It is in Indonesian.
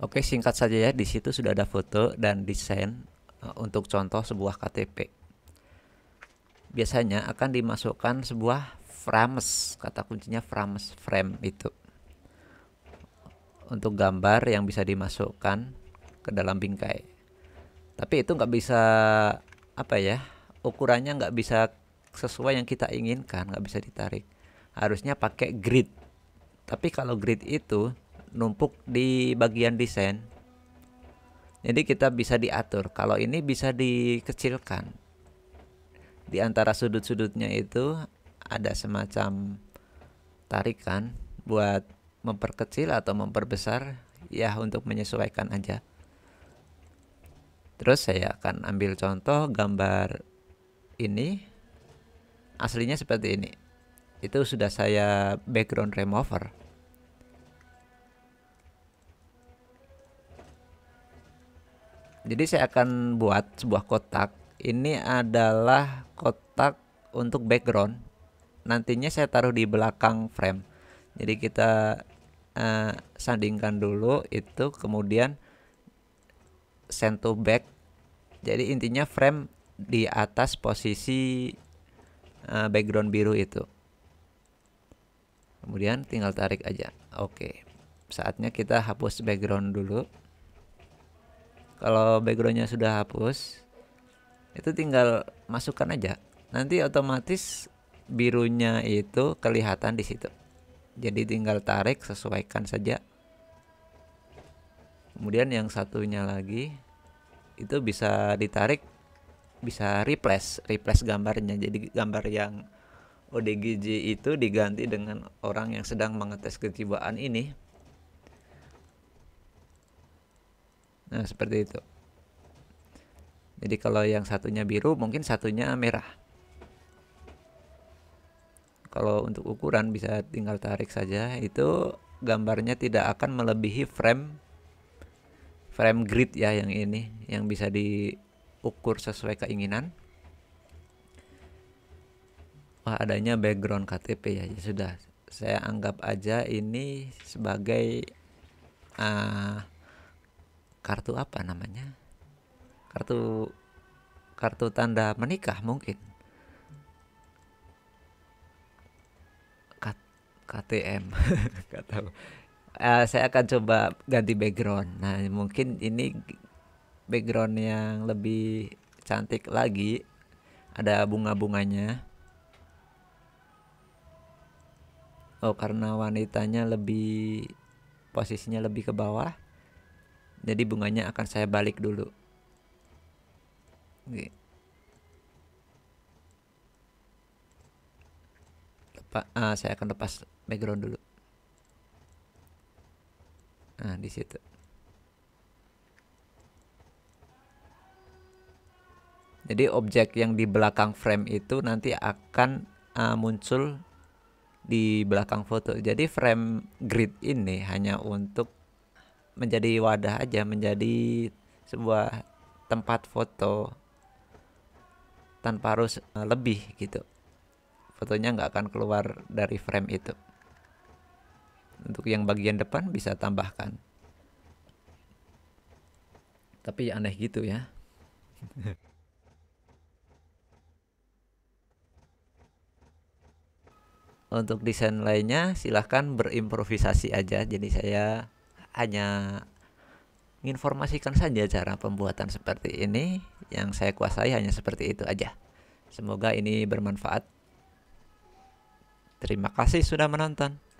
Oke, singkat saja ya, di situ sudah ada foto dan desain eh, untuk contoh sebuah KTP. Biasanya akan dimasukkan sebuah frames, kata kuncinya frames, frame itu. Untuk gambar yang bisa dimasukkan ke dalam bingkai. Tapi itu nggak bisa apa ya, ukurannya nggak bisa sesuai yang kita inginkan, nggak bisa ditarik. Harusnya pakai grid. Tapi kalau grid itu numpuk di bagian desain jadi kita bisa diatur kalau ini bisa dikecilkan di antara sudut-sudutnya itu ada semacam tarikan buat memperkecil atau memperbesar ya untuk menyesuaikan aja terus saya akan ambil contoh gambar ini aslinya seperti ini itu sudah saya background remover Jadi saya akan buat sebuah kotak. Ini adalah kotak untuk background. Nantinya saya taruh di belakang frame. Jadi kita uh, sandingkan dulu itu kemudian send to back. Jadi intinya frame di atas posisi uh, background biru itu. Kemudian tinggal tarik aja. Oke. Saatnya kita hapus background dulu kalau backgroundnya sudah hapus itu tinggal masukkan aja nanti otomatis birunya itu kelihatan di situ jadi tinggal tarik sesuaikan saja kemudian yang satunya lagi itu bisa ditarik bisa replace replace gambarnya jadi gambar yang ODGJ itu diganti dengan orang yang sedang mengetes kejiwaan ini Nah, seperti itu. Jadi kalau yang satunya biru mungkin satunya merah. Kalau untuk ukuran bisa tinggal tarik saja itu gambarnya tidak akan melebihi frame frame grid ya yang ini yang bisa diukur sesuai keinginan. Wah, adanya background KTP ya. ya sudah, saya anggap aja ini sebagai uh, kartu apa namanya kartu kartu tanda menikah mungkin KTM tahu uh, saya akan coba ganti background nah mungkin ini background yang lebih cantik lagi ada bunga-bunganya oh karena wanitanya lebih posisinya lebih ke bawah jadi bunganya akan saya balik dulu Oke. Lepas, ah, saya akan lepas background dulu nah di situ jadi objek yang di belakang frame itu nanti akan uh, muncul di belakang foto jadi frame grid ini hanya untuk menjadi wadah aja menjadi sebuah tempat foto tanpa harus e, lebih gitu fotonya nggak akan keluar dari frame itu untuk yang bagian depan bisa tambahkan tapi aneh gitu ya untuk desain lainnya silahkan berimprovisasi aja jadi saya hanya menginformasikan saja cara pembuatan seperti ini yang saya kuasai hanya seperti itu aja. Semoga ini bermanfaat. Terima kasih sudah menonton.